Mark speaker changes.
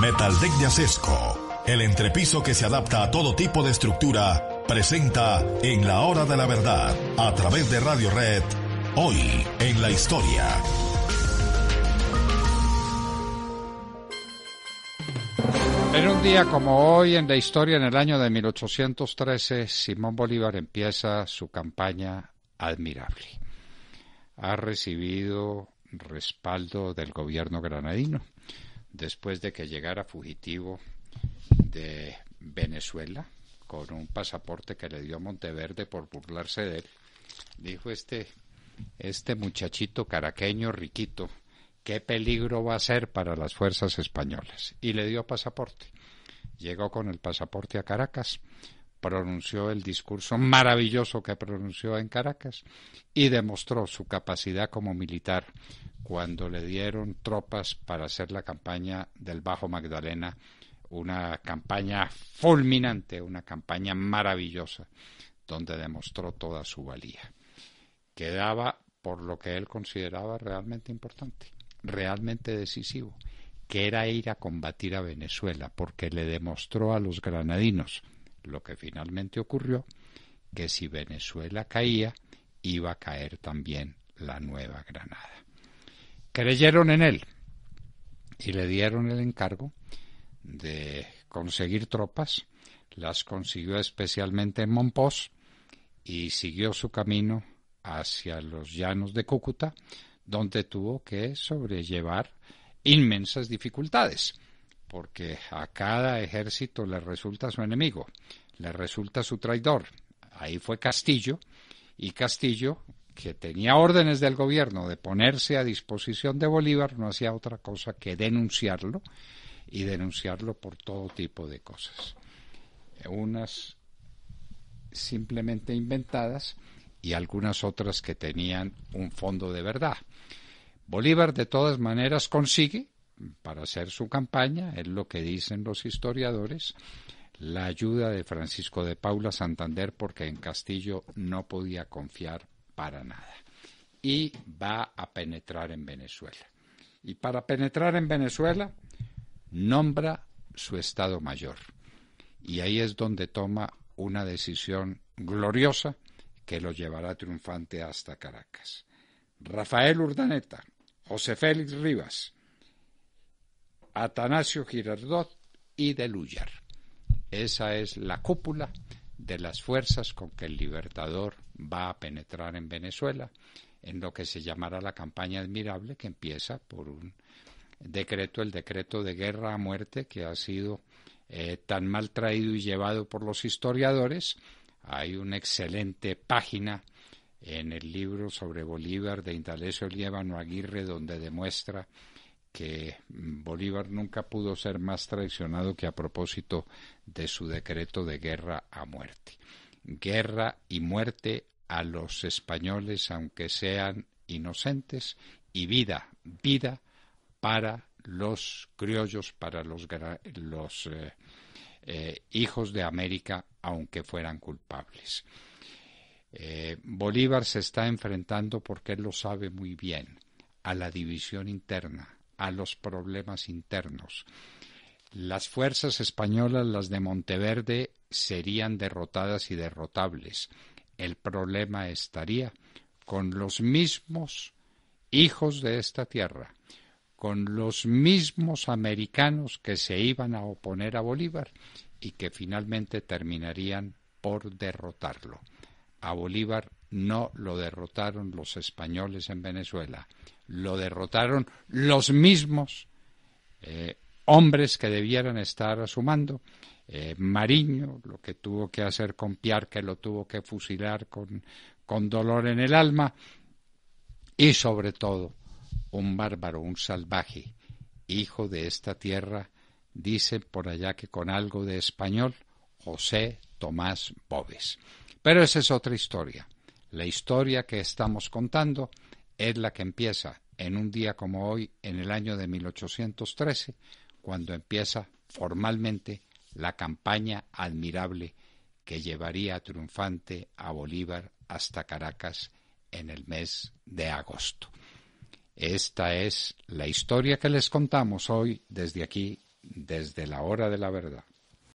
Speaker 1: de Acesco, el entrepiso que se adapta a todo tipo de estructura, presenta en la hora de la verdad, a través de Radio Red, hoy en la historia. En un día como hoy en la historia, en el año de 1813, Simón Bolívar empieza su campaña admirable. Ha recibido respaldo del gobierno granadino después de que llegara fugitivo de Venezuela con un pasaporte que le dio Monteverde por burlarse de él. Dijo este, este muchachito caraqueño riquito, qué peligro va a ser para las fuerzas españolas. Y le dio pasaporte. Llegó con el pasaporte a Caracas, pronunció el discurso maravilloso que pronunció en Caracas y demostró su capacidad como militar, cuando le dieron tropas para hacer la campaña del Bajo Magdalena, una campaña fulminante, una campaña maravillosa, donde demostró toda su valía. Quedaba por lo que él consideraba realmente importante, realmente decisivo, que era ir a combatir a Venezuela, porque le demostró a los granadinos lo que finalmente ocurrió, que si Venezuela caía, iba a caer también la Nueva Granada creyeron en él y le dieron el encargo de conseguir tropas, las consiguió especialmente en Monpós y siguió su camino hacia los llanos de Cúcuta, donde tuvo que sobrellevar inmensas dificultades, porque a cada ejército le resulta su enemigo, le resulta su traidor. Ahí fue Castillo, y Castillo que tenía órdenes del gobierno de ponerse a disposición de Bolívar, no hacía otra cosa que denunciarlo y denunciarlo por todo tipo de cosas. Unas simplemente inventadas y algunas otras que tenían un fondo de verdad. Bolívar de todas maneras consigue, para hacer su campaña, es lo que dicen los historiadores, la ayuda de Francisco de Paula Santander porque en Castillo no podía confiar para nada. Y va a penetrar en Venezuela. Y para penetrar en Venezuela, nombra su Estado Mayor. Y ahí es donde toma una decisión gloriosa que lo llevará triunfante hasta Caracas. Rafael Urdaneta, José Félix Rivas, Atanasio Girardot y Deluyar. Esa es la cúpula de las fuerzas con que el libertador va a penetrar en Venezuela, en lo que se llamará la campaña admirable, que empieza por un decreto, el decreto de guerra a muerte, que ha sido eh, tan mal traído y llevado por los historiadores. Hay una excelente página en el libro sobre Bolívar de Indalecio Lievano Aguirre, donde demuestra que Bolívar nunca pudo ser más traicionado que a propósito de su decreto de guerra a muerte. Guerra y muerte a los españoles, aunque sean inocentes, y vida, vida para los criollos, para los, eh, eh, hijos de América, aunque fueran culpables. Eh, Bolívar se está enfrentando, porque él lo sabe muy bien, a la división interna, a los problemas internos. Las fuerzas españolas, las de Monteverde, serían derrotadas y derrotables. El problema estaría con los mismos hijos de esta tierra, con los mismos americanos que se iban a oponer a Bolívar y que finalmente terminarían por derrotarlo a Bolívar no lo derrotaron los españoles en Venezuela, lo derrotaron los mismos eh, hombres que debieran estar a su mando. Eh, Mariño, lo que tuvo que hacer con Piar, que lo tuvo que fusilar con, dolor en el alma, y sobre todo un bárbaro, un salvaje, hijo de esta tierra, dice por allá que con algo de español, José Tomás Boves. Pero esa es otra historia. La historia que estamos contando es la que empieza en un día como hoy, en el año de 1813, cuando empieza formalmente la campaña admirable que llevaría triunfante a Bolívar hasta Caracas en el mes de agosto. Esta es la historia que les contamos hoy desde aquí, desde la hora de la verdad.